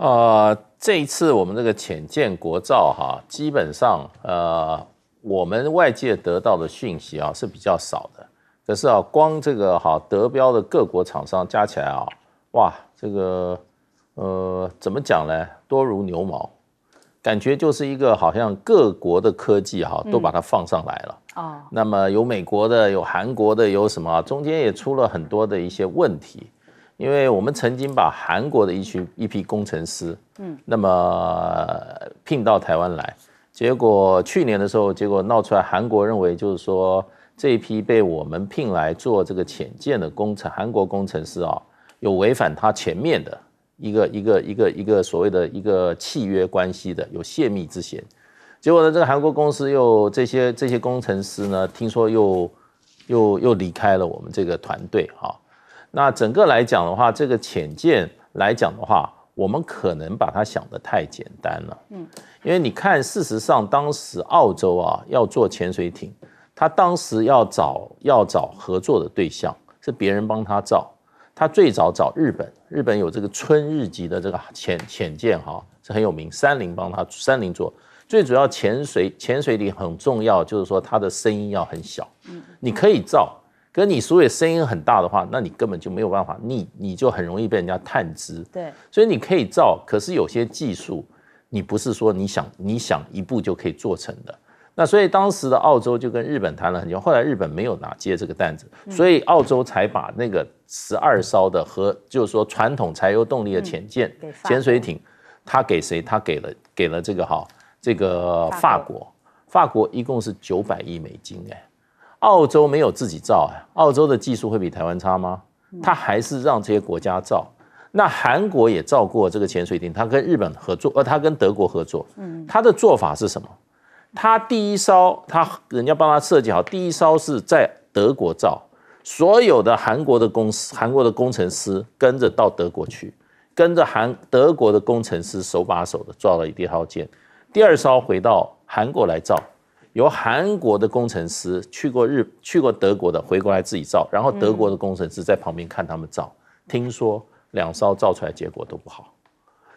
呃，这一次我们这个浅见国造哈，基本上呃，我们外界得到的讯息啊是比较少的。可是啊，光这个哈德标的各国厂商加起来啊，哇，这个呃怎么讲呢？多如牛毛，感觉就是一个好像各国的科技哈都把它放上来了啊。那么有美国的，有韩国的，有什么啊？中间也出了很多的一些问题。因为我们曾经把韩国的一群一批工程师，嗯，那么聘到台湾来，结果去年的时候，结果闹出来，韩国认为就是说这一批被我们聘来做这个潜舰的工程，韩国工程师啊，有违反他前面的一个一个一个一个所谓的一个契约关系的，有泄密之嫌，结果呢，这个韩国公司又这些这些工程师呢，听说又又又离开了我们这个团队哈。那整个来讲的话，这个潜舰来讲的话，我们可能把它想得太简单了。嗯，因为你看，事实上当时澳洲啊要做潜水艇，他当时要找要找合作的对象是别人帮他造，他最早找日本，日本有这个春日级的这个潜潜舰哈，是很有名，三菱帮他三菱做。最主要潜水潜水艇很重要，就是说它的声音要很小。嗯，你可以造。跟你所谓声音很大的话，那你根本就没有办法，你你就很容易被人家探知。对，所以你可以造，可是有些技术，你不是说你想你想一步就可以做成的。那所以当时的澳洲就跟日本谈了很久，后来日本没有拿接这个担子，所以澳洲才把那个十二艘的和就是说传统柴油动力的潜舰、潜水艇，他给谁？他给了给了这个哈这个法国，法国一共是九百亿美金哎。澳洲没有自己造啊，澳洲的技术会比台湾差吗？他还是让这些国家造。那韩国也造过这个潜水艇，他跟日本合作，呃，他跟德国合作。嗯，他的做法是什么？他第一艘，他人家帮他设计好，第一艘是在德国造，所有的韩国的公司、韩国的工程师跟着到德国去，跟着韩德国的工程师手把手的造了一套舰。第二艘回到韩国来造。由韩国的工程师去过日去过德国的回过来自己造，然后德国的工程师在旁边看他们造。听说两艘造出来结果都不好，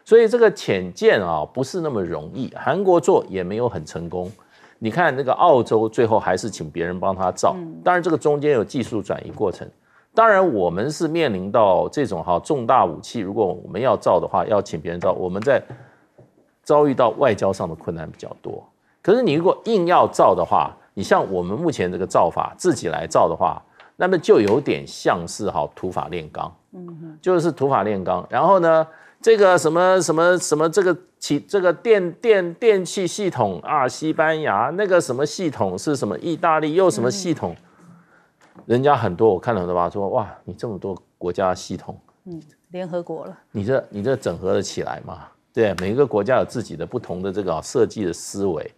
所以这个浅舰啊不是那么容易。韩国做也没有很成功。你看那个澳洲最后还是请别人帮他造，当然这个中间有技术转移过程。当然我们是面临到这种哈重大武器，如果我们要造的话要请别人造，我们在遭遇到外交上的困难比较多。可是你如果硬要造的话，你像我们目前这个造法自己来造的话，那么就有点像是好土法炼钢，嗯，就是土法炼钢。然后呢，这个什么什么什么这个起这个电电电气系统啊，西班牙那个什么系统是什么？意大利又什么系统？人家很多我看了的吧，说哇，你这么多国家系统，嗯，联合国了，你这你这整合了起来嘛？对，每一个国家有自己的不同的这个设计的思维。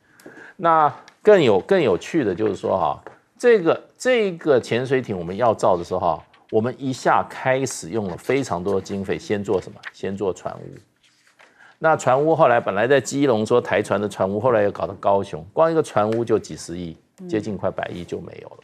那更有更有趣的就是说哈，这个这个潜水艇我们要造的时候我们一下开始用了非常多的经费，先做什么？先做船坞。那船坞后来本来在基隆说台船的船坞，后来又搞到高雄，光一个船坞就几十亿，接近快百亿就没有了。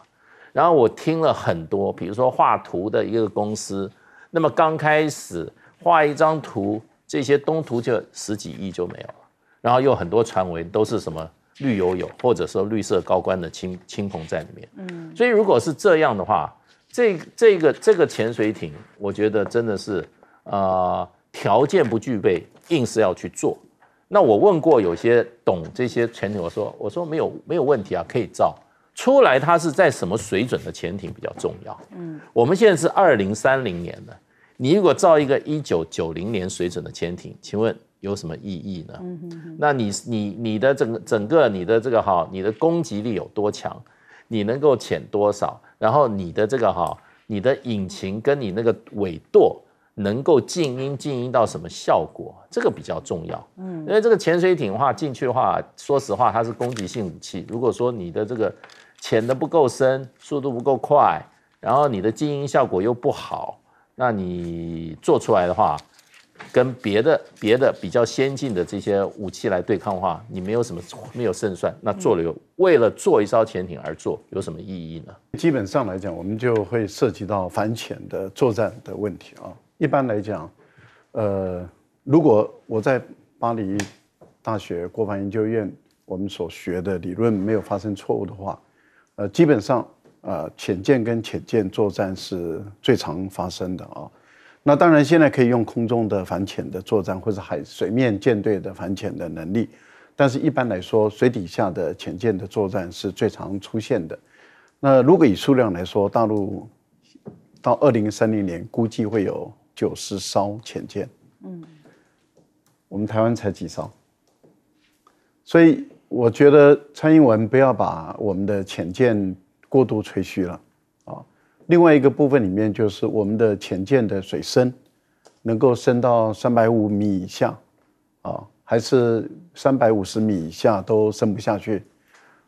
然后我听了很多，比如说画图的一个公司，那么刚开始画一张图，这些东图就十几亿就没有了。然后又很多传闻都是什么？绿油油，或者说绿色高官的亲亲朋在里面，嗯，所以如果是这样的话，这这个这个潜水艇，我觉得真的是，呃，条件不具备，硬是要去做。那我问过有些懂这些潜艇，我说我说没有没有问题啊，可以造出来。它是在什么水准的潜艇比较重要？嗯，我们现在是二零三零年的，你如果造一个一九九零年水准的潜艇，请问？有什么意义呢？嗯哼那你你你的整个整个你的这个哈，你的攻击力有多强？你能够潜多少？然后你的这个哈，你的引擎跟你那个尾舵能够静音静音到什么效果？这个比较重要。嗯，因为这个潜水艇的话进去的话，说实话它是攻击性武器。如果说你的这个潜的不够深，速度不够快，然后你的静音效果又不好，那你做出来的话。跟别的别的比较先进的这些武器来对抗的话，你没有什么没有胜算。那做了为了做一艘潜艇而做，有什么意义呢？基本上来讲，我们就会涉及到反潜的作战的问题啊。一般来讲，呃，如果我在巴黎大学国防研究院我们所学的理论没有发生错误的话，呃，基本上呃，潜舰跟潜舰作战是最常发生的啊。那当然，现在可以用空中的反潜的作战，或者海水面舰队的反潜的能力，但是一般来说，水底下的潜舰的作战是最常出现的。那如果以数量来说，大陆到二零三零年估计会有九十艘潜舰，嗯，我们台湾才几艘，所以我觉得蔡英文不要把我们的潜舰过度吹嘘了。另外一个部分里面就是我们的潜舰的水深，能够深到三百五米以下，啊，还是三百五十米以下都深不下去。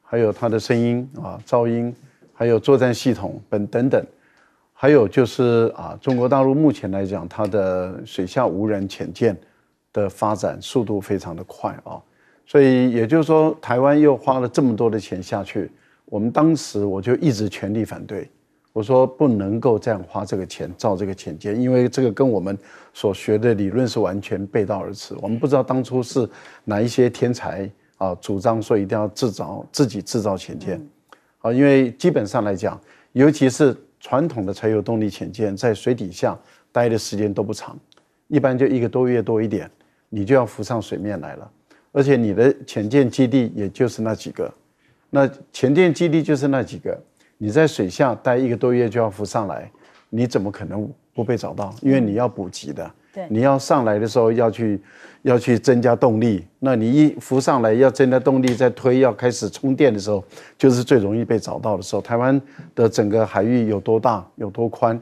还有它的声音啊，噪音，还有作战系统等等等，还有就是啊，中国大陆目前来讲，它的水下无人潜舰的发展速度非常的快啊，所以也就是说，台湾又花了这么多的钱下去，我们当时我就一直全力反对。我说不能够这样花这个钱造这个潜舰，因为这个跟我们所学的理论是完全背道而驰。我们不知道当初是哪一些天才啊主张说一定要制造自己制造潜舰，啊，因为基本上来讲，尤其是传统的柴油动力潜舰在水底下待的时间都不长，一般就一个多月多一点，你就要浮上水面来了。而且你的潜舰基地也就是那几个，那潜舰基地就是那几个。你在水下待一个多月就要浮上来，你怎么可能不被找到？因为你要补给的，对，你要上来的时候要去要去增加动力，那你一浮上来要增加动力再推要开始充电的时候，就是最容易被找到的时候。台湾的整个海域有多大，有多宽？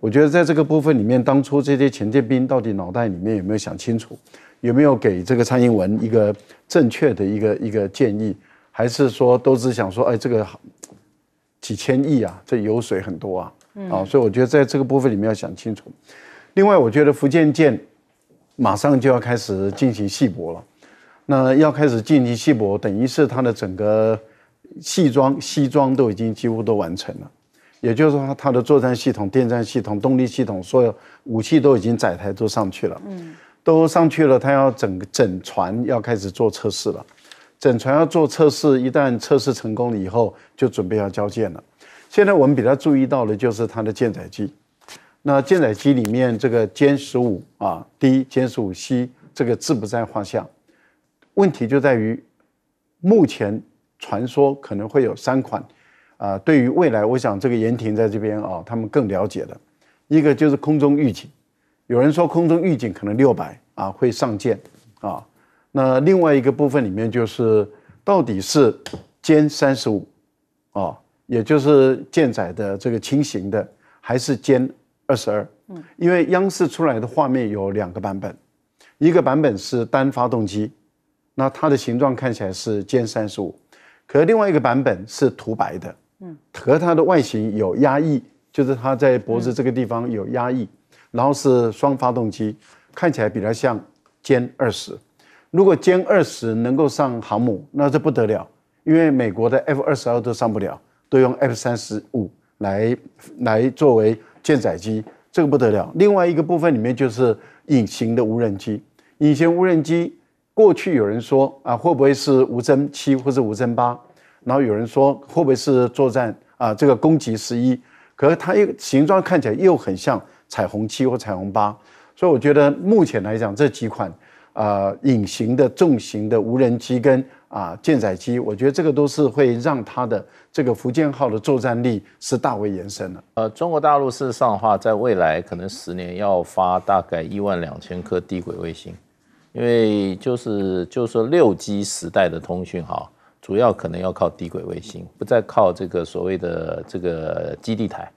我觉得在这个部分里面，当初这些前舰兵到底脑袋里面有没有想清楚，有没有给这个蔡英文一个正确的一个一个建议，还是说都是想说，哎，这个。几千亿啊，这油水很多啊，啊，所以我觉得在这个部分里面要想清楚。另外，我觉得福建舰马上就要开始进行细搏了，那要开始进行细搏，等于是它的整个系装、西装都已经几乎都完成了，也就是说，它的作战系统、电站系统、动力系统、所有武器都已经载台都上去了，嗯，都上去了，它要整整船要开始做测试了。整船要做测试，一旦测试成功了以后，就准备要交舰了。现在我们比较注意到的就是它的舰载机，那舰载机里面这个歼十五啊，第一歼十五 C 这个字不在话下。问题就在于，目前传说可能会有三款，啊，对于未来，我想这个延亭在这边啊，他们更了解的，一个就是空中预警，有人说空中预警可能六百啊会上舰，啊。那另外一个部分里面就是到底是歼三十五，啊，也就是舰载的这个轻型的，还是歼二十二？嗯，因为央视出来的画面有两个版本，一个版本是单发动机，那它的形状看起来是歼三十五，可另外一个版本是涂白的，嗯，和它的外形有压抑，就是它在脖子这个地方有压抑，然后是双发动机，看起来比较像歼二十。如果歼二十能够上航母，那这不得了，因为美国的 F 二十二都上不了，都用 F 三十五来来作为舰载机，这个不得了。另外一个部分里面就是隐形的无人机，隐形无人机过去有人说啊会不会是无侦七或者无侦八，然后有人说会不会是作战啊这个攻击十一，可是它一个形状看起来又很像彩虹七或彩虹八，所以我觉得目前来讲这几款。啊，隐形的重型的无人机跟啊舰载机，我觉得这个都是会让它的这个福建号的作战力是大为延伸的。呃，中国大陆事实上的话，在未来可能十年要发大概一万两千颗低轨卫星，因为就是就是说六 G 时代的通讯哈，主要可能要靠低轨卫星，不再靠这个所谓的这个基地台，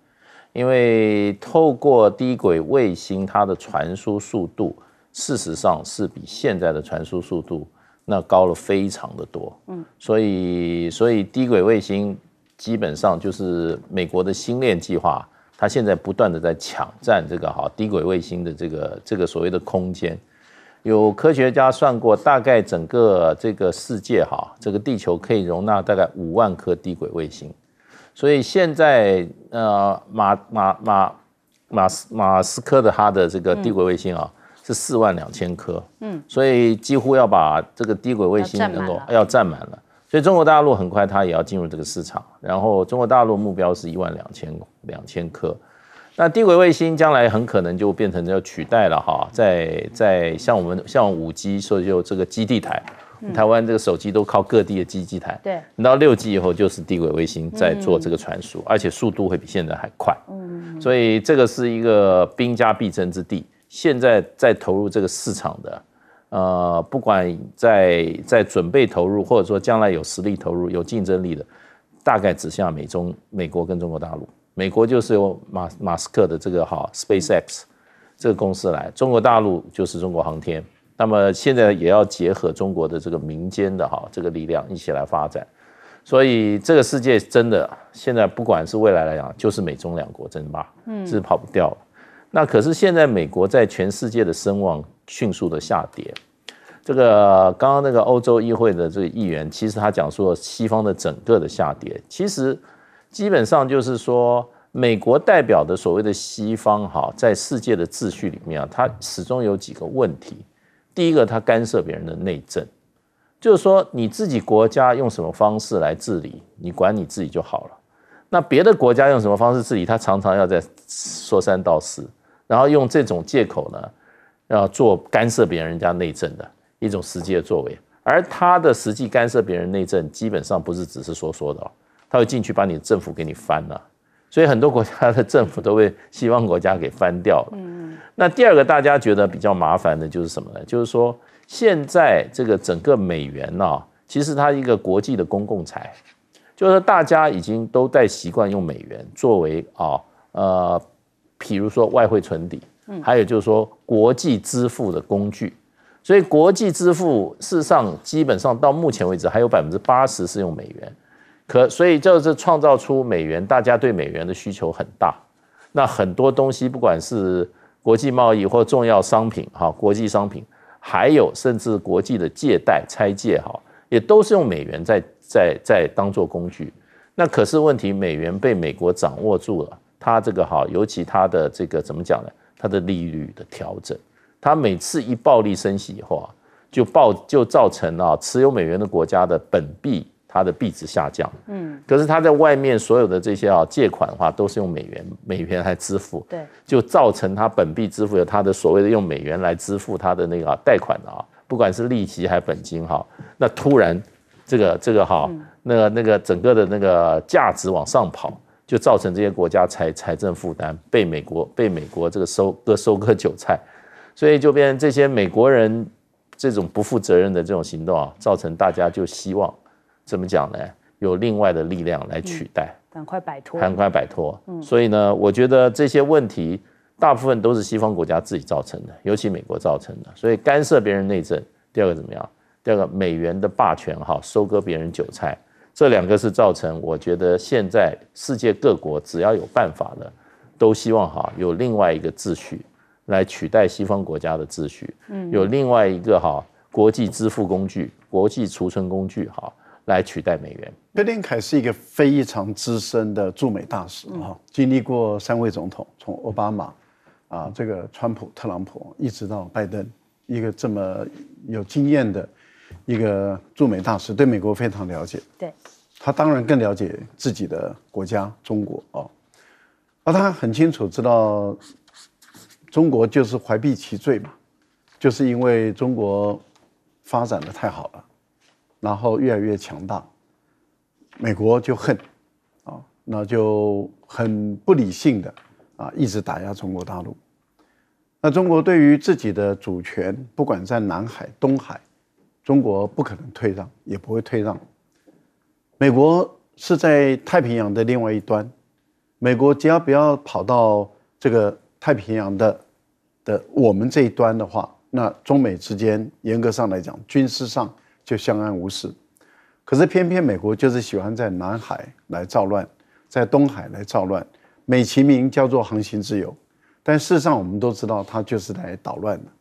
因为透过低轨卫星，它的传输速度。事实上是比现在的传输速度那高了非常的多，嗯，所以所以低轨卫星基本上就是美国的星链计划，它现在不断的在抢占这个哈低轨卫星的这个这个所谓的空间。有科学家算过，大概整个这个世界哈，这个地球可以容纳大概五万颗低轨卫星。所以现在呃马马马马斯马斯克的他的这个低轨卫星啊。是四万两千颗，嗯，所以几乎要把这个低轨卫星能够要占满了，所以中国大陆很快它也要进入这个市场，然后中国大陆目标是一万两千两千颗，那低轨卫星将来很可能就变成要取代了哈，在在像我们像五 G 所以就这个基地台，台湾这个手机都靠各地的基地台，对，到六 G 以后就是低轨卫星在做这个传输，而且速度会比现在还快，嗯，所以这个是一个兵家必争之地。现在在投入这个市场的，呃，不管在在准备投入，或者说将来有实力投入、有竞争力的，大概指向美中、美国跟中国大陆。美国就是由马马斯克的这个哈 SpaceX 这个公司来，中国大陆就是中国航天。那么现在也要结合中国的这个民间的哈这个力量一起来发展。所以这个世界真的现在不管是未来来讲，就是美中两国争霸，嗯，是跑不掉了。那可是现在美国在全世界的声望迅速的下跌，这个刚刚那个欧洲议会的这个议员，其实他讲说西方的整个的下跌，其实基本上就是说美国代表的所谓的西方哈，在世界的秩序里面啊，它始终有几个问题。第一个，它干涉别人的内政，就是说你自己国家用什么方式来治理，你管你自己就好了。那别的国家用什么方式治理，他常常要在说三道四。然后用这种借口呢，要做干涉别人家内政的一种实际的作为，而他的实际干涉别人内政，基本上不是只是说说的，他会进去把你政府给你翻了，所以很多国家的政府都被西方国家给翻掉了。嗯，那第二个大家觉得比较麻烦的就是什么呢？就是说现在这个整个美元呢，其实它一个国际的公共财，就是大家已经都在习惯用美元作为啊，呃。比如说外汇存底，还有就是说国际支付的工具，所以国际支付事实上基本上到目前为止还有百分之八十是用美元，可所以就是创造出美元，大家对美元的需求很大。那很多东西，不管是国际贸易或重要商品哈，国际商品，还有甚至国际的借贷拆借哈，也都是用美元在在在当做工具。那可是问题，美元被美国掌握住了。它这个哈，尤其它的这个怎么讲呢？它的利率的调整，它每次一暴力升息以后啊，就暴就造成了持有美元的国家的本币它的币值下降。嗯，可是它在外面所有的这些啊借款的话，都是用美元美元来支付。对，就造成它本币支付有它的所谓的用美元来支付它的那个啊贷款的啊，不管是利息还是本金哈，那突然这个这个哈，那那个整个的那个价值往上跑。就造成这些国家财财政负担被美国被美国这个收割收割韭菜，所以就变这些美国人这种不负责任的这种行动啊，造成大家就希望怎么讲呢？有另外的力量来取代，赶快摆脱，赶快摆脱。所以呢，我觉得这些问题大部分都是西方国家自己造成的，尤其美国造成的。所以干涉别人内政，第二个怎么样？第二个美元的霸权哈，收割别人韭菜。这两个是造成，我觉得现在世界各国只要有办法的，都希望哈有另外一个秩序来取代西方国家的秩序，嗯，有另外一个哈国际支付工具、国际储存工具哈来取代美元。贝林凯是一个非常资深的驻美大使哈，经历过三位总统，从奥巴马啊，这个川普、特朗普，一直到拜登，一个这么有经验的。一个驻美大使对美国非常了解，对他当然更了解自己的国家中国啊，那他很清楚知道，中国就是怀璧其罪嘛，就是因为中国发展的太好了，然后越来越强大，美国就恨啊，那就很不理性的啊，一直打压中国大陆。那中国对于自己的主权，不管在南海、东海。中国不可能退让，也不会退让。美国是在太平洋的另外一端，美国只要不要跑到这个太平洋的的我们这一端的话，那中美之间严格上来讲，军事上就相安无事。可是偏偏美国就是喜欢在南海来造乱，在东海来造乱，美其名叫做航行自由，但事实上我们都知道，它就是来捣乱的。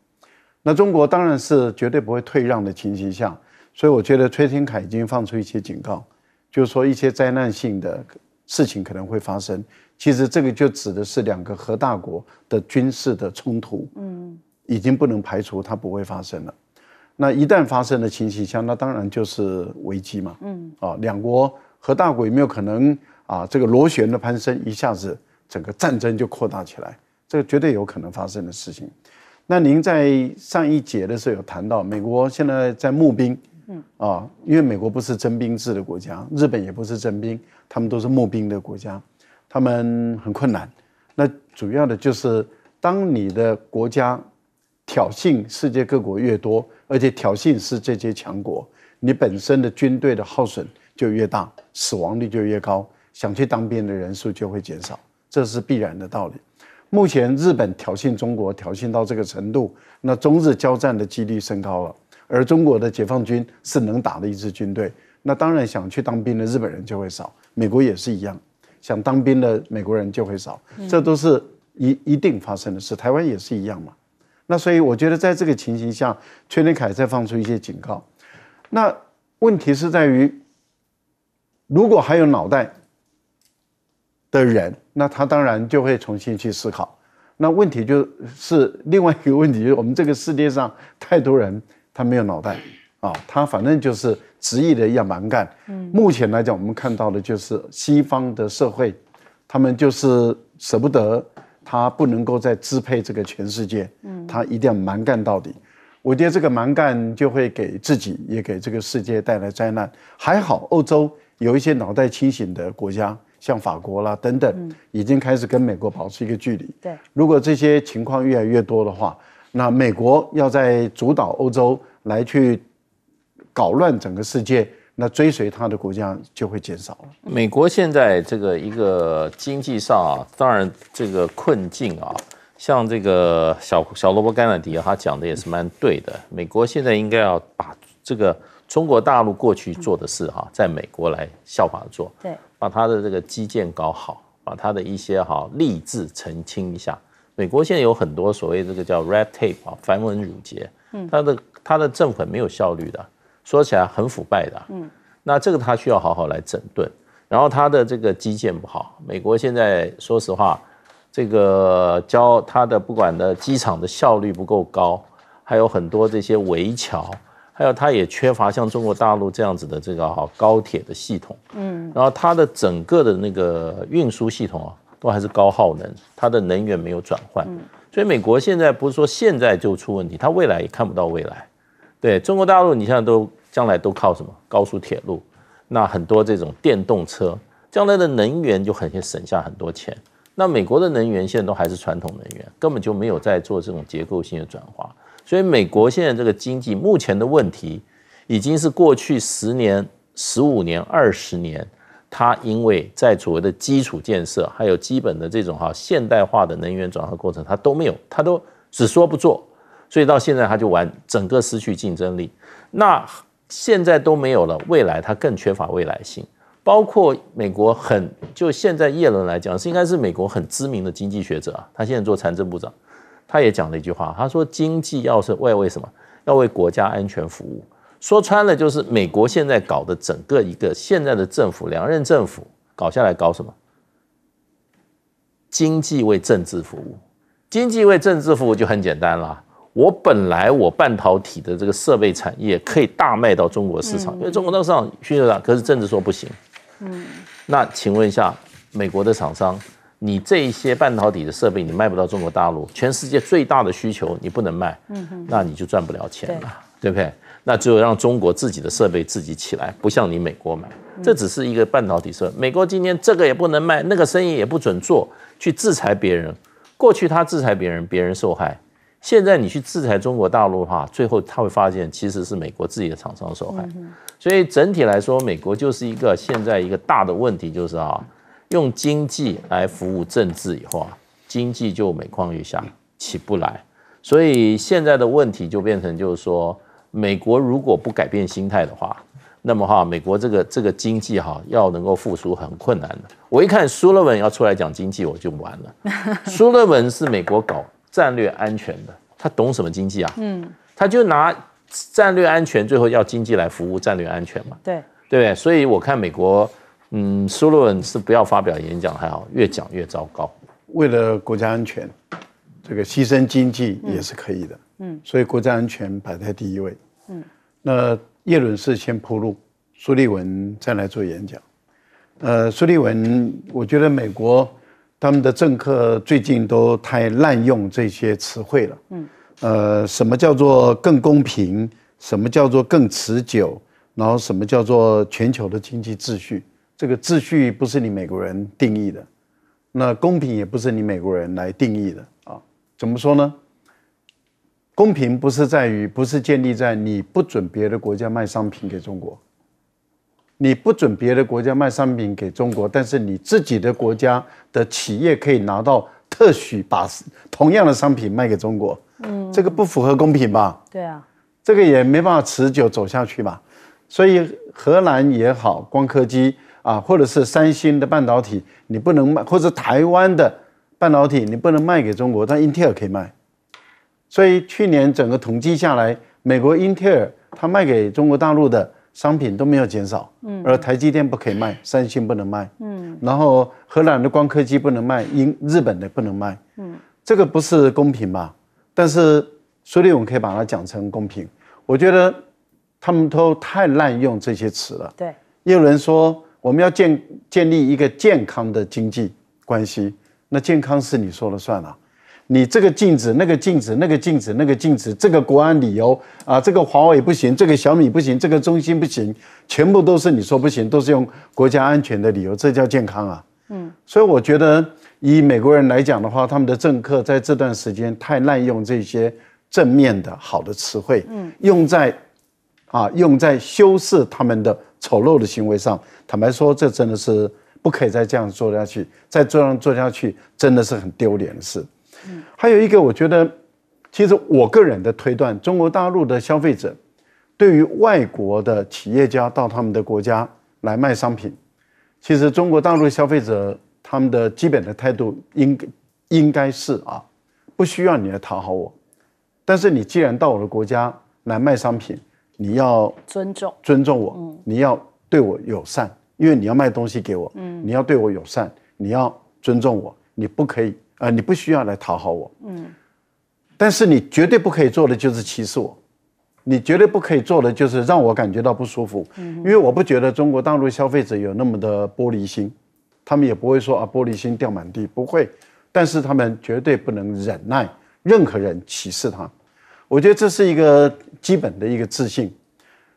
那中国当然是绝对不会退让的情形下，所以我觉得崔天凯已经放出一些警告，就是说一些灾难性的事情可能会发生。其实这个就指的是两个核大国的军事的冲突，嗯，已经不能排除它不会发生了。那一旦发生的情形下，那当然就是危机嘛，嗯，啊，两国核大国有没有可能啊这个螺旋的攀升一下子整个战争就扩大起来，这个绝对有可能发生的事情。那您在上一节的时候有谈到，美国现在在募兵，嗯，啊，因为美国不是征兵制的国家，日本也不是征兵，他们都是募兵的国家，他们很困难。那主要的就是，当你的国家挑衅世界各国越多，而且挑衅是这些强国，你本身的军队的耗损就越大，死亡率就越高，想去当兵的人数就会减少，这是必然的道理。目前日本挑衅中国，挑衅到这个程度，那中日交战的几率升高了。而中国的解放军是能打的一支军队，那当然想去当兵的日本人就会少，美国也是一样，想当兵的美国人就会少，这都是一一定发生的事。台湾也是一样嘛。那所以我觉得在这个情形下，崔林凯再放出一些警告，那问题是在于，如果还有脑袋。的人，那他当然就会重新去思考。那问题就是另外一个问题，就是我们这个世界上太多人他没有脑袋啊，他反正就是执意的要蛮干。嗯，目前来讲，我们看到的就是西方的社会，他们就是舍不得，他不能够再支配这个全世界。嗯，他一定要蛮干到底。我觉得这个蛮干就会给自己也给这个世界带来灾难。还好欧洲有一些脑袋清醒的国家。像法国啦等等，已经开始跟美国保持一个距离。对，如果这些情况越来越多的话，那美国要在主导欧洲来去搞乱整个世界，那追随他的国家就会减少了。美国现在这个一个经济上啊，当然这个困境啊，像这个小小罗伯甘纳迪他讲的也是蛮对的。美国现在应该要把这个中国大陆过去做的事哈，在美国来效法做。对。把他的这个基建搞好，把他的一些哈励志澄清一下。美国现在有很多所谓这个叫 red tape 啊，繁文缛节。嗯，他的他的政府没有效率的，说起来很腐败的。嗯，那这个他需要好好来整顿。然后他的这个基建不好，美国现在说实话，这个交他的不管的机场的效率不够高，还有很多这些围桥。还有，它也缺乏像中国大陆这样子的这个哈高铁的系统，嗯，然后它的整个的那个运输系统啊，都还是高耗能，它的能源没有转换，所以美国现在不是说现在就出问题，它未来也看不到未来。对中国大陆，你像都将来都靠什么高速铁路，那很多这种电动车，将来的能源就很省下很多钱。那美国的能源现在都还是传统能源，根本就没有在做这种结构性的转化。所以美国现在这个经济目前的问题，已经是过去十年、十五年、二十年，它因为在所谓的基础建设，还有基本的这种哈现代化的能源转换过程，它都没有，它都只说不做，所以到现在它就完整个失去竞争力。那现在都没有了，未来它更缺乏未来性。包括美国很就现在耶伦来讲，是应该是美国很知名的经济学者啊，他现在做财政部长。他也讲了一句话，他说：“经济要是为为什么要为国家安全服务？说穿了就是，美国现在搞的整个一个现在的政府，两任政府搞下来搞什么？经济为政治服务，经济为政治服务就很简单了。我本来我半导体的这个设备产业可以大卖到中国市场，因为中国市场需求大，可是政治说不行。嗯，那请问一下，美国的厂商？”你这一些半导体的设备，你卖不到中国大陆，全世界最大的需求你不能卖，那你就赚不了钱了，对不对？那只有让中国自己的设备自己起来，不向你美国买。这只是一个半导体设备，美国今天这个也不能卖，那个生意也不准做，去制裁别人。过去他制裁别人，别人受害；现在你去制裁中国大陆的话，最后他会发现其实是美国自己的厂商受害。所以整体来说，美国就是一个现在一个大的问题，就是啊。用经济来服务政治以后啊，经济就每况愈下，起不来。所以现在的问题就变成，就是说，美国如果不改变心态的话，那么哈，美国这个这个经济哈，要能够复苏很困难的。我一看苏勒文要出来讲经济，我就完了。苏勒文是美国搞战略安全的，他懂什么经济啊？嗯，他就拿战略安全，最后要经济来服务战略安全嘛？对对，所以我看美国。嗯，苏利文是不要发表演讲还好，越讲越糟糕。为了国家安全，这个牺牲经济也是可以的。嗯，所以国家安全摆在第一位。嗯，那叶伦是先铺路，苏利文再来做演讲。呃，苏利文，我觉得美国他们的政客最近都太滥用这些词汇了。嗯，呃，什么叫做更公平？什么叫做更持久？然后什么叫做全球的经济秩序？这个秩序不是你美国人定义的，那公平也不是你美国人来定义的啊？怎么说呢？公平不是在于，不是建立在你不准别的国家卖商品给中国，你不准别的国家卖商品给中国，但是你自己的国家的企业可以拿到特许，把同样的商品卖给中国，嗯，这个不符合公平吧？对啊，这个也没办法持久走下去吧。所以荷兰也好，光刻机。啊，或者是三星的半导体，你不能卖；或者台湾的半导体，你不能卖给中国，但英特尔可以卖。所以去年整个统计下来，美国英特尔它卖给中国大陆的商品都没有减少，嗯，而台积电不可以卖，三星不能卖，嗯，然后荷兰的光刻机不能卖，英日本的不能卖，嗯，这个不是公平吧？但是所以我们可以把它讲成公平。我觉得他们都太滥用这些词了，对，也有人说。我们要建建立一个健康的经济关系，那健康是你说了算啊！你这个禁止，那个禁止，那个禁止，那个禁止，这个国安理由啊，这个华为不行，这个小米不行，这个中兴不行，全部都是你说不行，都是用国家安全的理由，这叫健康啊！嗯，所以我觉得以美国人来讲的话，他们的政客在这段时间太滥用这些正面的好的词汇，嗯，用在啊，用在修饰他们的。丑陋的行为上，坦白说，这真的是不可以再这样做下去。再这样做下去，真的是很丢脸的事。还有一个，我觉得，其实我个人的推断，中国大陆的消费者对于外国的企业家到他们的国家来卖商品，其实中国大陆消费者他们的基本的态度应应该是啊，不需要你来讨好我。但是你既然到我的国家来卖商品，你要尊重尊重我，你要对我友善，因为你要卖东西给我，嗯，你要对我友善，你要尊重我，你不可以啊，你不需要来讨好我，嗯，但是你绝对不可以做的就是歧视我，你绝对不可以做的就是让我感觉到不舒服，因为我不觉得中国大陆消费者有那么的玻璃心，他们也不会说啊玻璃心掉满地，不会，但是他们绝对不能忍耐任何人歧视他。我觉得这是一个基本的一个自信，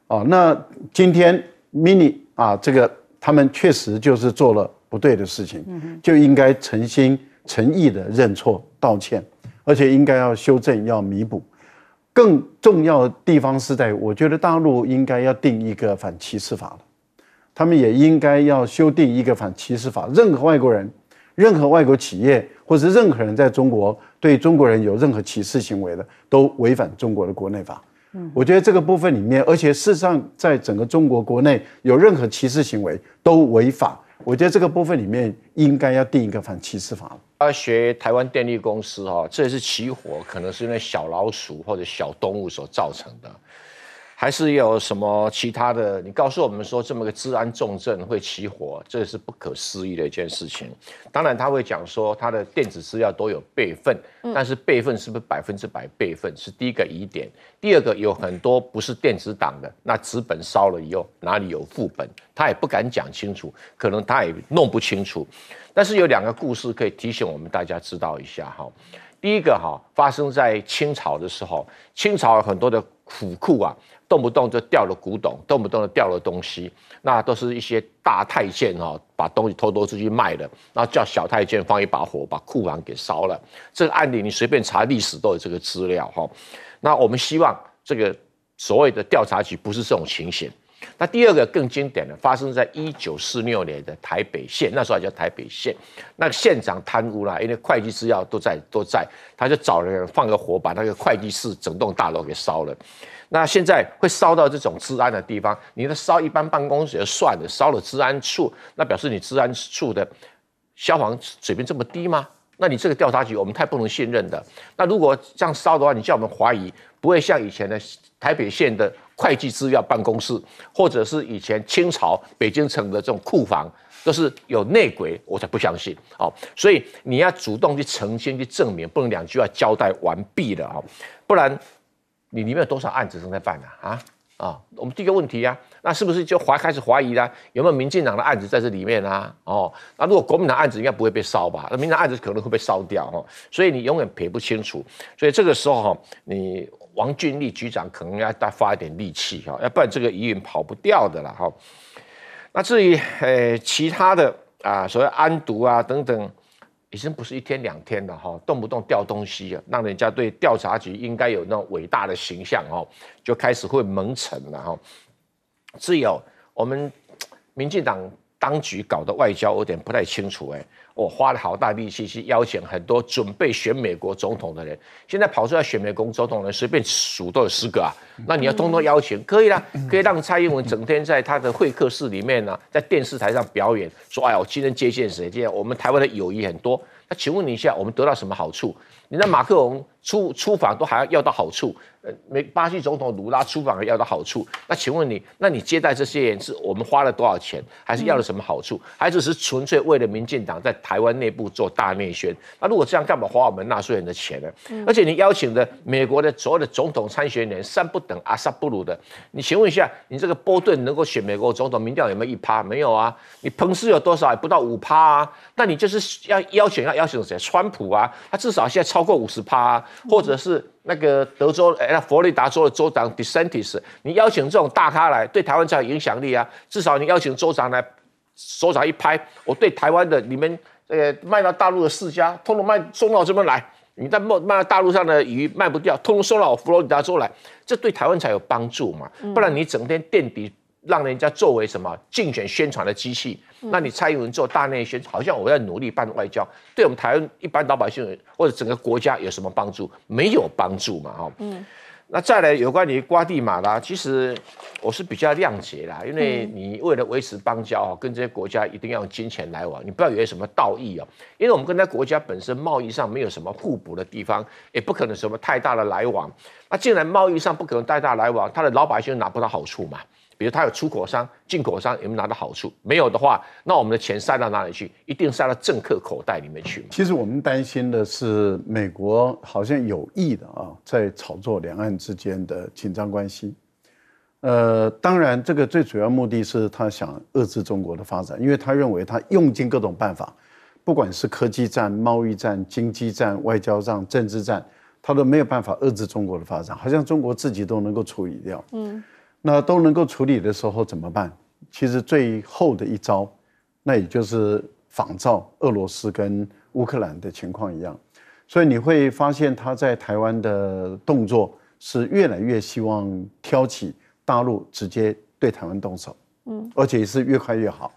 哦，那今天 MINI 啊，这个他们确实就是做了不对的事情，就应该诚心诚意的认错道歉，而且应该要修正要弥补。更重要的地方是在，我觉得大陆应该要定一个反歧视法了，他们也应该要修订一个反歧视法，任何外国人。任何外国企业或者任何人在中国对中国人有任何歧视行为的，都违反中国的国内法。嗯，我觉得这个部分里面，而且事实上，在整个中国国内有任何歧视行为都违法。我觉得这个部分里面应该要定一个反歧视法。他学台湾电力公司哈，这也是起火可能是因为小老鼠或者小动物所造成的。还是有什么其他的？你告诉我们说这么个治安重症会起火，这是不可思议的一件事情。当然他会讲说他的电子资料都有备份，但是备份是不是百分之百备份是第一个疑点。第二个有很多不是电子档的，那纸本烧了以后哪里有副本？他也不敢讲清楚，可能他也弄不清楚。但是有两个故事可以提醒我们大家知道一下哈。第一个哈发生在清朝的时候，清朝很多的府库啊。动不动就掉了古董，动不动就掉了东西，那都是一些大太监哈，把东西偷偷出去卖的，然后叫小太监放一把火，把库房给烧了。这个案例你随便查历史都有这个资料哈。那我们希望这个所谓的调查局不是这种情形。那第二个更经典的，发生在一九四六年的台北县，那时候还叫台北县，那个县长贪污啦，因为会计资料都在都在，他就找人放个火，把那个会计室整栋大楼给烧了。那现在会烧到这种治安的地方，你的烧一般办公室算了，烧了治安处，那表示你治安处的消防水平这么低吗？那你这个调查局我们太不能信任的。那如果这样烧的话，你叫我们怀疑，不会像以前的台北县的会计资料办公室，或者是以前清朝北京城的这种库房都是有内鬼，我才不相信哦。所以你要主动去澄清、去证明，不能两句话交代完毕了啊，不然。你里面有多少案子正在办呢？啊啊，我们第一个问题啊，那是不是就怀开始怀疑啦？有没有民进党的案子在这里面呢？哦，那如果国民党案子应该不会被烧吧？那民进党案子可能会被烧掉哦，所以你永远撇不清楚。所以这个时候哈，你王俊立局长可能要再发一点力气哈，要不然这个疑云跑不掉的啦哈。那至于呃其他的啊，所谓安毒啊等等。已经不是一天两天了哈，动不动掉东西，让人家对调查局应该有那种伟大的形象哦，就开始会蒙尘了哈。只有我们民进党当局搞的外交有点不太清楚哎。我花了好大力气去邀请很多准备选美国总统的人，现在跑出来选美国总统的人随便数都有十个啊。那你要通通邀请可以啦，可以让蔡英文整天在他的会客室里面呢，在电视台上表演，说：“哎呀，我今天接见谁，接见我们台湾的友谊很多。”那请问你一下，我们得到什么好处？你让马克龙。出出访都还要要到好处，呃，美巴西总统卢拉出访要到好处，那请问你，那你接待这些人是我们花了多少钱，还是要了什么好处，还只是纯粹为了民进党在台湾内部做大内宣？那如果这样干嘛花我们纳税人的钱呢？而且你邀请的美国的所有的总统参选人三不等阿萨布鲁的，你请问一下，你这个波顿能够选美国总统，民调有没有一趴？没有啊，你彭斯有多少？不到五趴啊？那你就是要邀请要邀请谁？川普啊，他至少现在超过五十趴。或者是那个德州那佛罗里达州的州长 d e s 斯，e n t i s 你邀请这种大咖来，对台湾才有影响力啊。至少你邀请州长来，州长一拍，我对台湾的你们呃卖到大陆的世家，通通卖送到这边来。你在卖卖大陆上的鱼卖不掉，通通送到佛罗里达州来，这对台湾才有帮助嘛。不然你整天垫底。让人家作为什么竞选宣传的机器？那你蔡英文做大内宣，好像我在努力办外交，对我们台湾一般老百姓或者整个国家有什么帮助？没有帮助嘛！哈，嗯，那再来有关于瓜地马拉，其实我是比较谅解啦，因为你为了维持邦交啊，跟这些国家一定要用金钱来往，你不要有什么道义啊，因为我们跟那国家本身贸易上没有什么互补的地方，也不可能什么太大的来往。那既然贸易上不可能太大来往，他的老百姓拿不到好处嘛。比如他有出口商、进口商有没有拿到好处？没有的话，那我们的钱塞到哪里去？一定塞到政客口袋里面去。其实我们担心的是，美国好像有意的啊，在炒作两岸之间的紧张关系。呃，当然，这个最主要目的是他想遏制中国的发展，因为他认为他用尽各种办法，不管是科技战、贸易战、经济战、外交战、政治战，他都没有办法遏制中国的发展，好像中国自己都能够处理掉。嗯。那都能够处理的时候怎么办？其实最后的一招，那也就是仿照俄罗斯跟乌克兰的情况一样，所以你会发现他在台湾的动作是越来越希望挑起大陆直接对台湾动手，嗯，而且是越快越好。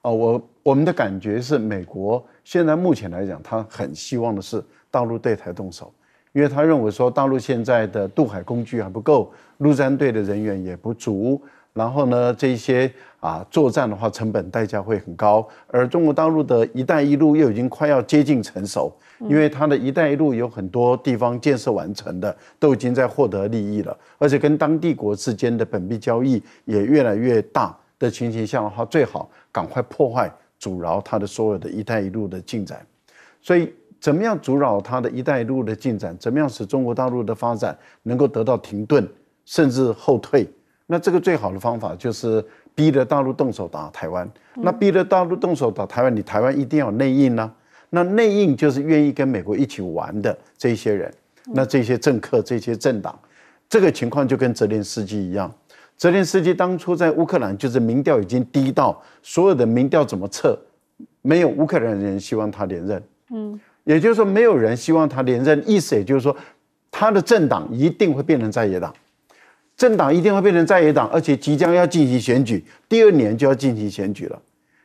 啊，我我们的感觉是，美国现在目前来讲，他很希望的是大陆对台动手。因为他认为说，大陆现在的渡海工具还不够，陆战队的人员也不足，然后呢，这些啊作战的话成本代价会很高，而中国大陆的一带一路又已经快要接近成熟，因为它的一带一路有很多地方建设完成的，都已经在获得利益了，而且跟当地国之间的本币交易也越来越大的情形下的话，最好赶快破坏阻挠它的所有的一带一路的进展，所以。怎么样阻扰他的一带一路的进展？怎么样使中国大陆的发展能够得到停顿，甚至后退？那这个最好的方法就是逼着大陆动手打台湾。那逼着大陆动手打台湾，你台湾一定要内应呢？那内应就是愿意跟美国一起玩的这些人。那这些政客、这些政党，这个情况就跟泽连斯基一样。泽连斯基当初在乌克兰，就是民调已经低到所有的民调怎么测，没有乌克兰人希望他连任。嗯。也就是说，没有人希望他连任。意思也就是说，他的政党一定会变成在野党，政党一定会变成在野党，而且即将要进行选举，第二年就要进行选举了。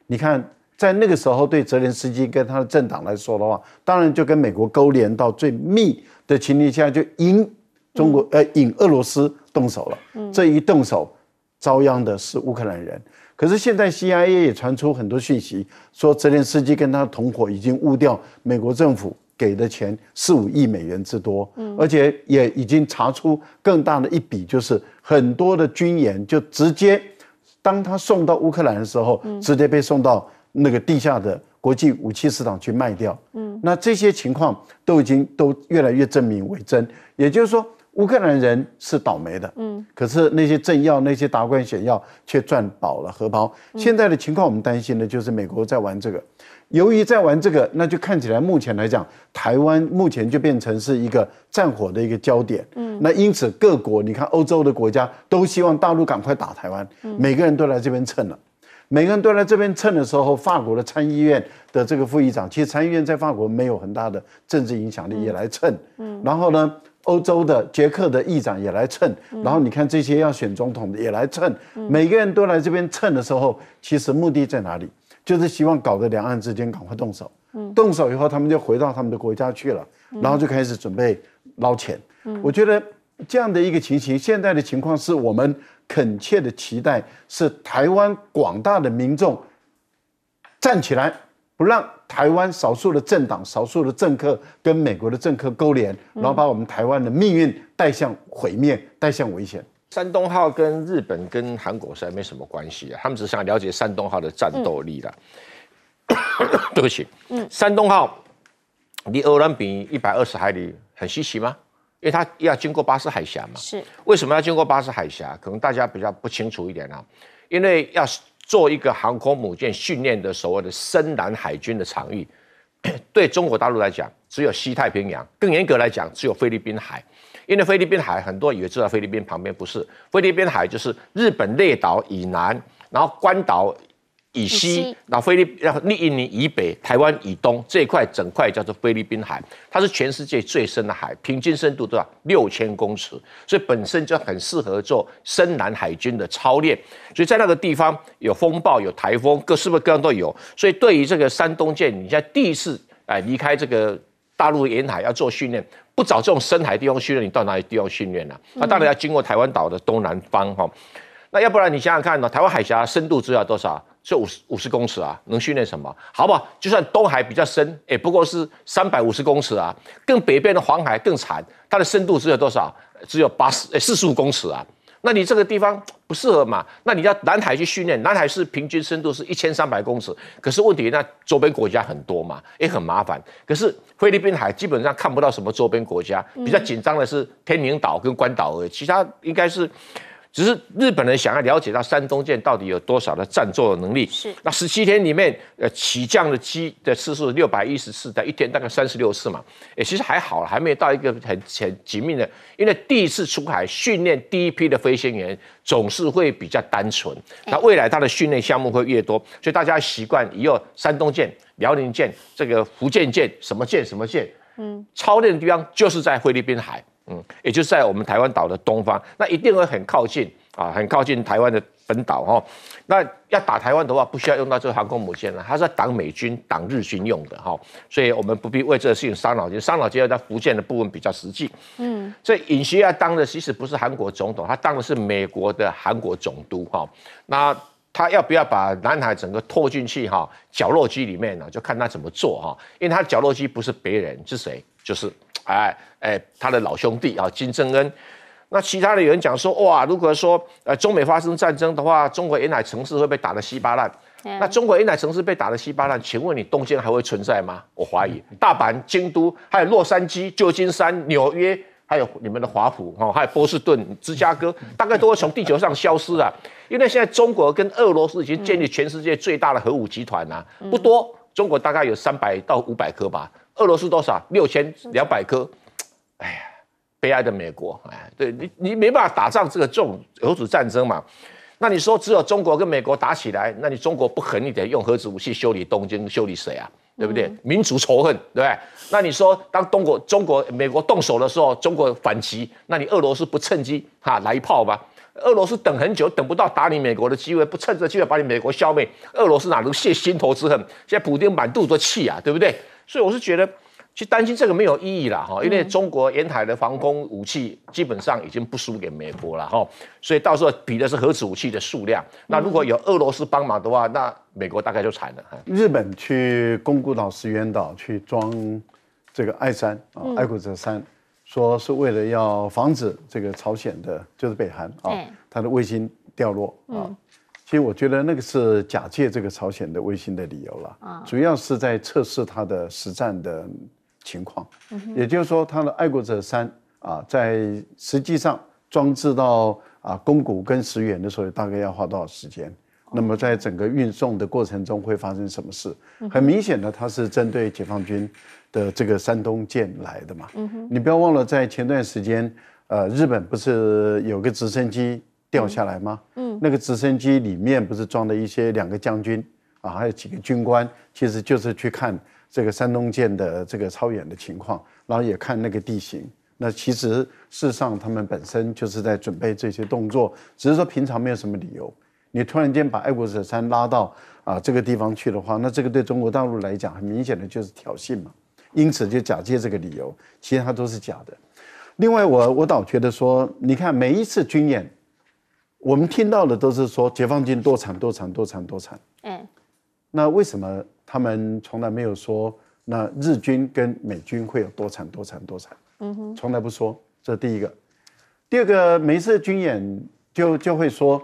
你看，在那个时候，对泽连斯基跟他的政党来说的话，当然就跟美国勾连到最密的情况下，就引中国呃引俄罗斯动手了。这一动手，遭殃的是乌克兰人。可是现在 CIA 也传出很多讯息，说泽连斯基跟他同伙已经误掉美国政府给的钱四五亿美元之多，嗯，而且也已经查出更大的一笔，就是很多的军演就直接当他送到乌克兰的时候，直接被送到那个地下的国际武器市场去卖掉，嗯，那这些情况都已经都越来越证明为真，也就是说。乌克兰人是倒霉的，嗯，可是那些政要、那些达官显要却赚饱了荷包。现在的情况，我们担心的就是美国在玩这个，由于在玩这个，那就看起来目前来讲，台湾目前就变成是一个战火的一个焦点，嗯，那因此各国，你看欧洲的国家都希望大陆赶快打台湾，每个人都来这边蹭了，每个人都来这边蹭的时候，法国的参议院的这个副议长，其实参议院在法国没有很大的政治影响力，也来蹭，嗯，然后呢？欧洲的捷克的议长也来蹭，然后你看这些要选总统的也来蹭，每个人都来这边蹭的时候，其实目的在哪里？就是希望搞得两岸之间赶快动手，动手以后他们就回到他们的国家去了，然后就开始准备捞钱。我觉得这样的一个情形，现在的情况是我们恳切的期待，是台湾广大的民众站起来。不让台湾少数的政党、少数的政客跟美国的政客勾连，然后把我们台湾的命运带向毁灭、带向危险。山东号跟日本、跟韩国在没什么关系啊，他们只是想了解山东号的战斗力的。对不起，嗯，山东号离俄兰比一百二十海里很稀奇吗？因为它要经过巴士海峡嘛。是为什么要经过巴士海峡？可能大家比较不清楚一点啊，因为要做一个航空母舰训练的所谓的深蓝海军的场域，对中国大陆来讲，只有西太平洋；更严格来讲，只有菲律宾海。因为菲律宾海，很多人以为知道菲律宾旁边不是菲律宾海，就是日本列岛以南，然后关岛。以西，那菲律尼以北，台湾以东这一块整块叫做菲律宾海，它是全世界最深的海，平均深度多少？六千公尺，所以本身就很适合做深南海军的操练。所以在那个地方有风暴、有台风，各是不是各样都有？所以对于这个山东舰，你在第一次哎离开这个大陆沿海要做训练，不找这种深海地方训练，你到哪里地方训练呢？那当然要经过台湾岛的东南方哈。那要不然你想想看呢？台湾海峡深度只有多少？就五十五十公尺啊，能训练什么？好不？就算东海比较深，也不过是三百五十公尺啊。更北边的黄海更惨，它的深度只有多少？只有八十四十五公尺啊。那你这个地方不适合嘛？那你要南海去训练，南海是平均深度是一千三百公尺。可是问题，那周边国家很多嘛，也很麻烦。可是菲律宾海基本上看不到什么周边国家，比较紧张的是天宁岛跟关岛而已，其他应该是。只是日本人想要了解到山东舰到底有多少的战斗能力，是那十七天里面，呃，起降的机的次数六百一十四台，一天大概三十六次嘛，哎，其实还好了，还没到一个很很紧密的，因为第一次出海训练第一批的飞行员总是会比较单纯，那未来他的训练项目会越多，所以大家习惯以后山东舰、辽宁舰、这个福建舰什么舰什么舰，嗯，操练的地方就是在菲律宾海。嗯，也就在我们台湾岛的东方，那一定会很靠近啊，很靠近台湾的本岛哈。那要打台湾的话，不需要用到这个航空母舰了，它是挡美军、挡日军用的哈。所以，我们不必为这个事情伤脑筋，伤脑筋要在福建的部分比较实际。嗯，所以尹锡悦当的其实不是韩国总统，他当的是美国的韩国总督哈。那他要不要把南海整个拖进去哈？角落机里面呢，就看他怎么做哈。因为他角落机不是别人，是谁？就是。哎哎，他的老兄弟啊，金正恩。那其他的有人讲说，哇，如果说呃中美发生战争的话，中国沿海城市会被打得稀巴烂。那中国沿海城市被打得稀巴烂，请问你东京还会存在吗？我怀疑，大阪、京都，还有洛杉矶、旧金山、纽约，还有你们的华府，哈，还有波士顿、芝加哥，大概都会从地球上消失啊。因为现在中国跟俄罗斯已经建立全世界最大的核武集团啊，不多，中国大概有三百到五百颗吧。俄罗斯多少？六千两百颗。哎呀，悲哀的美国！哎，对你，你没办法打仗，这个重原子战争嘛。那你说只有中国跟美国打起来，那你中国不狠一点，用核子武器修理东京，修理谁啊？对不对？民族仇恨，对不对？那你说当中国、中国、美国动手的时候，中国反击，那你俄罗斯不趁机哈来一炮吗？俄罗斯等很久，等不到打你美国的机会，不趁着机会把你美国消灭，俄罗斯哪能泄心头之恨？现在普京满肚子气啊，对不对？所以我是觉得，去担心这个没有意义啦，哈，因为中国沿海的防空武器基本上已经不输给美国了，哈，所以到时候比的是核子武器的数量。那如果有俄罗斯帮忙的话，那美国大概就惨了。日本去宫古岛、石垣岛去装这个艾山啊，艾古泽山，说是为了要防止这个朝鲜的，就是北韩啊，它的卫星掉落啊。其实我觉得那个是假借这个朝鲜的卫星的理由了，啊，主要是在测试它的实战的情况，也就是说，它的爱国者三啊，在实际上装置到啊，攻谷跟石原的时候，大概要花多少时间？那么在整个运送的过程中会发生什么事？很明显的，它是针对解放军的这个山东舰来的嘛？嗯你不要忘了，在前段时间，呃，日本不是有个直升机？掉下来吗？嗯，那个直升机里面不是装的一些两个将军啊，还有几个军官，其实就是去看这个山东舰的这个超远的情况，然后也看那个地形。那其实事实上他们本身就是在准备这些动作，只是说平常没有什么理由。你突然间把爱国者三拉到啊这个地方去的话，那这个对中国大陆来讲，很明显的就是挑衅嘛。因此就假借这个理由，其他都是假的。另外，我我倒觉得说，你看每一次军演。我们听到的都是说解放军多惨多惨多惨多惨，嗯，那为什么他们从来没有说那日军跟美军会有多惨多惨多惨？嗯哼，从来不说，这第一个。第二个，每次军演就就会说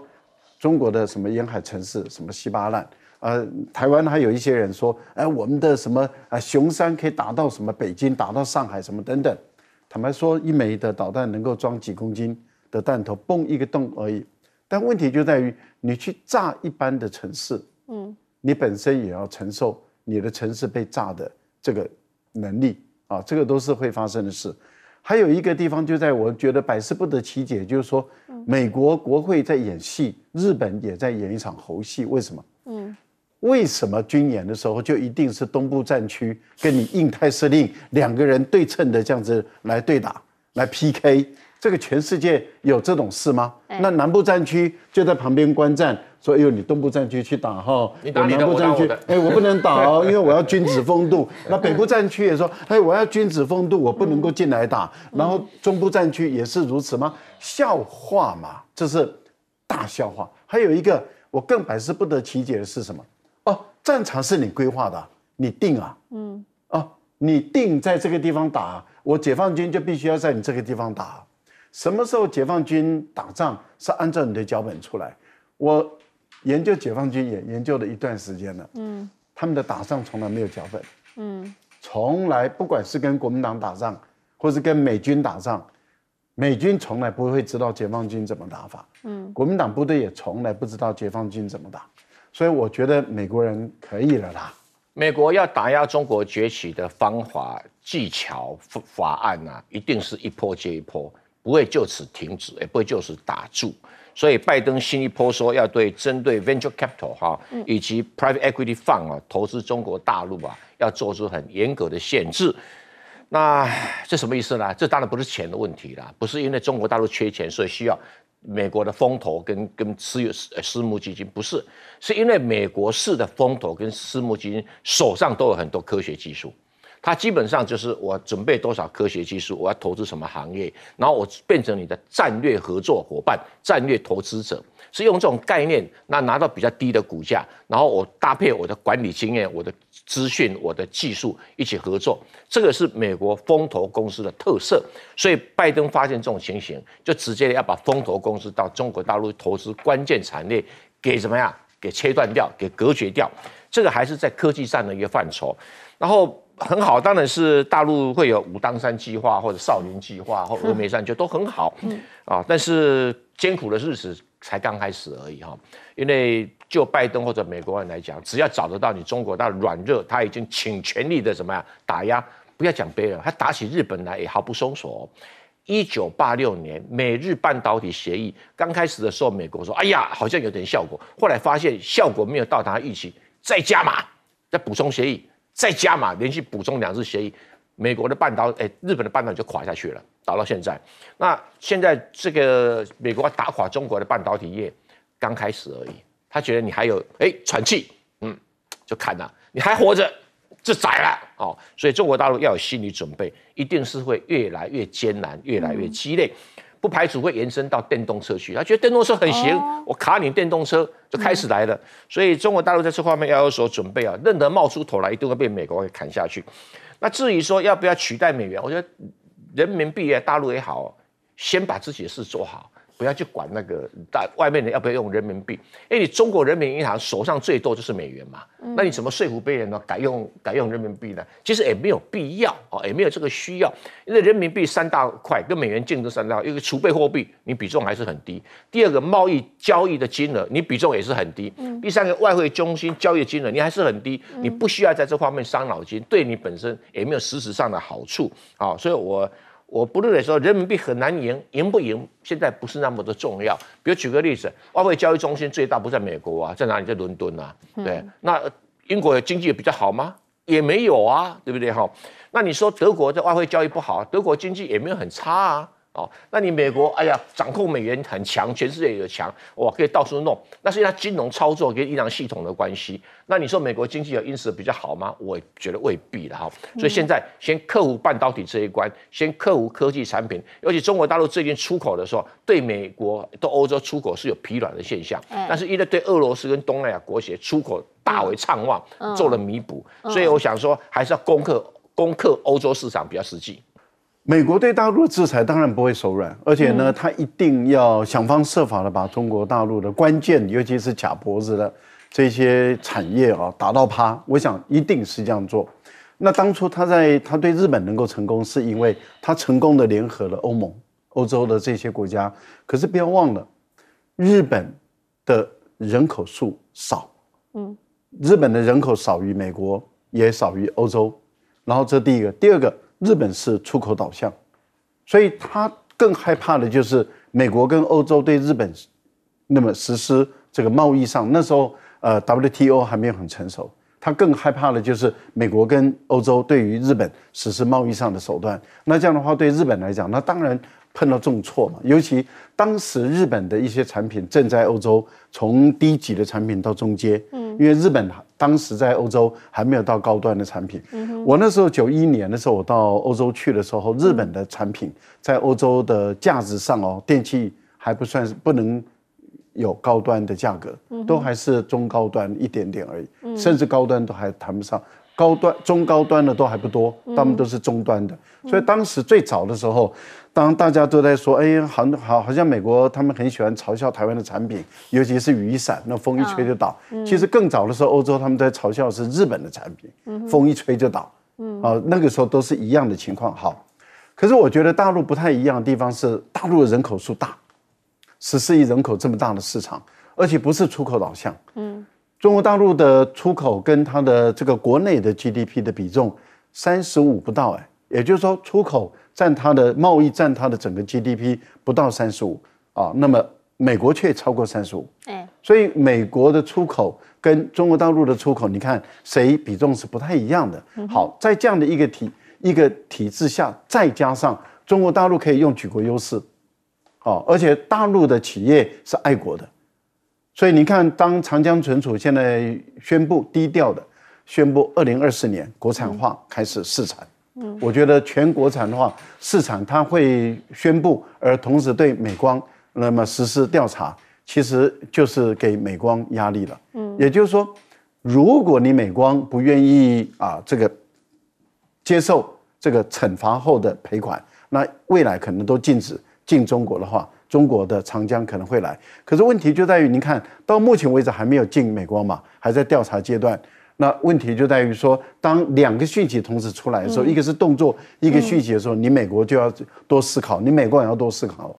中国的什么沿海城市什么稀巴烂，呃，台湾还有一些人说，哎，我们的什么啊，熊山可以打到什么北京，打到上海什么等等。坦白说，一枚的导弹能够装几公斤的弹头，崩一个洞而已。但问题就在于，你去炸一般的城市，嗯，你本身也要承受你的城市被炸的这个能力啊，这个都是会发生的事。还有一个地方，就在我觉得百思不得其解，就是说，美国国会在演戏，日本也在演一场猴戏，为什么？嗯，为什么军演的时候就一定是东部战区跟你印太司令两个人对称的这样子来对打来 PK？这个全世界有这种事吗？那南部战区就在旁边观战，说：“哎呦，你东部战区去打哈，你打南部战区，哎，我不能打，哦，因为我要君子风度。”那北部战区也说：“哎，我要君子风度，我不能够进来打。”然后中部战区也是如此吗？笑话嘛，这是大笑话。还有一个，我更百思不得其解的是什么？哦，战场是你规划的，你定啊，嗯，哦，你定在这个地方打，我解放军就必须要在你这个地方打。什么时候解放军打仗是按照你的脚本出来？我研究解放军也研究了一段时间了。嗯，他们的打仗从来没有脚本。嗯，从来不管是跟国民党打仗，或是跟美军打仗，美军从来不会知道解放军怎么打法。嗯，国民党部队也从来不知道解放军怎么打。所以我觉得美国人可以了啦。美国要打压中国崛起的方法、技巧、法案啊，一定是一波接一波。不会就此停止，也不会就此打住。所以拜登新一波说要对针对 venture capital 哈，以及 private equity fund 啊，投资中国大陆啊，要做出很严格的限制。那这什么意思呢？这当然不是钱的问题啦，不是因为中国大陆缺钱，所以需要美国的风投跟跟私私募基金，不是，是因为美国式的风投跟私募基金手上都有很多科学技术。它基本上就是我准备多少科学技术，我要投资什么行业，然后我变成你的战略合作伙伴、战略投资者，是用这种概念，那拿到比较低的股价，然后我搭配我的管理经验、我的资讯、我的技术一起合作，这个是美国风投公司的特色。所以拜登发现这种情形，就直接要把风投公司到中国大陆投资关键产业给怎么样？给切断掉、给隔绝掉，这个还是在科技上的一个范畴，然后。很好，当然是大陆会有武当山计划或者少林计划或峨眉山，就都很好，啊，但是艰苦的日子才刚开始而已哈。因为就拜登或者美国人来讲，只要找得到你中国，那软弱，他已经尽全力的怎么呀打压，不要讲别人，他打起日本来也毫不松手。一九八六年美日半导体协议刚开始的时候，美国说哎呀，好像有点效果，后来发现效果没有到达预期，再加码，再补充协议。再加码，连续补充两次协议，美国的半导体，日本的半导体就垮下去了，打到现在。那现在这个美国打垮中国的半导体业，刚开始而已。他觉得你还有，哎，喘气，嗯，就砍了，你还活着，就宰了。哦，所以中国大陆要有心理准备，一定是会越来越艰难，越来越鸡肋。不排除会延伸到电动车去，他觉得电动车很行，我卡你电动车就开始来了。所以中国大陆在这方面要有所准备啊，任何冒出头来，一定会被美国给砍下去。那至于说要不要取代美元，我觉得人民币啊，大陆也好，先把自己的事做好。不要去管那个大外面的要不要用人民币，因为你中国人民银行手上最多就是美元嘛，那你怎么说服别人呢？改用改用人民币呢？其实也没有必要哦，也没有这个需要，因为人民币三大块跟美元竞争三大，一个储备货币，你比重还是很低；第二个贸易交易的金额，你比重也是很低；第三个外汇中心交易金额，你还是很低，你不需要在这方面伤脑筋，对你本身也没有实质上的好处啊，所以我。我不认为说，人民币很难赢，赢不赢现在不是那么的重要。比如举个例子，外汇交易中心最大不在美国啊，在哪里？在伦敦啊？对，那英国的经济比较好吗？也没有啊，对不对哈？那你说德国的外汇交易不好，德国经济也没有很差啊。哦，那你美国，哎呀，掌控美元很强，全世界也强，哇，可以到处弄。那是它金融操作跟伊朗系统的关系。那你说美国经济有因此比较好吗？我觉得未必了哈。所以现在先克服半导体这一关，先克服科技产品。尤其中国大陆最近出口的时候，对美国、到欧洲出口是有疲软的现象，但是因为对俄罗斯跟东南亚国协出口大为畅旺，做了弥补。所以我想说，还是要攻克攻克欧洲市场比较实际。美国对大陆的制裁当然不会手软，而且呢，他一定要想方设法的把中国大陆的关键，尤其是卡脖子的这些产业啊打到趴。我想一定是这样做。那当初他在他对日本能够成功，是因为他成功的联合了欧盟、欧洲的这些国家。可是不要忘了，日本的人口数少，嗯，日本的人口少于美国，也少于欧洲。然后这第一个，第二个。日本是出口导向，所以他更害怕的就是美国跟欧洲对日本那么实施这个贸易上。那时候，呃，WTO 还没有很成熟，他更害怕的就是美国跟欧洲对于日本实施贸易上的手段。那这样的话，对日本来讲，那当然碰到重挫嘛。尤其当时日本的一些产品正在欧洲从低级的产品到中间，嗯，因为日本当时在欧洲还没有到高端的产品。我那时候九一年的时候，我到欧洲去的时候，日本的产品在欧洲的价值上哦，电器还不算不能有高端的价格，都还是中高端一点点而已，甚至高端都还谈不上，高端中高端的都还不多，他们都是中端的。所以当时最早的时候。当大家都在说，哎好好好像美国他们很喜欢嘲笑台湾的产品，尤其是雨伞，那风一吹就倒。其实更早的时候，欧洲他们在嘲笑是日本的产品，风一吹就倒。嗯，啊，那个时候都是一样的情况。好，可是我觉得大陆不太一样的地方是，大陆人口数大，十四亿人口这么大的市场，而且不是出口导向。嗯，中国大陆的出口跟它的这个国内的 GDP 的比重，三十五不到哎。也就是说，出口占它的贸易占它的整个 GDP 不到三十五啊，那么美国却超过三十五，所以美国的出口跟中国大陆的出口，你看谁比重是不太一样的。好，在这样的一个体一个体制下，再加上中国大陆可以用举国优势，哦，而且大陆的企业是爱国的，所以你看，当长江存储现在宣布低调的宣布二零二四年国产化开始试产。我觉得全国产的话，市场它会宣布，而同时对美光那么实施调查，其实就是给美光压力了。嗯，也就是说，如果你美光不愿意啊这个接受这个惩罚后的赔款，那未来可能都禁止进中国的话，中国的长江可能会来。可是问题就在于您看到目前为止还没有进美光嘛，还在调查阶段。那问题就在于说，当两个讯息同时出来的时候，一个是动作，一个讯息的时候，你美国就要多思考，你美国也要多思考。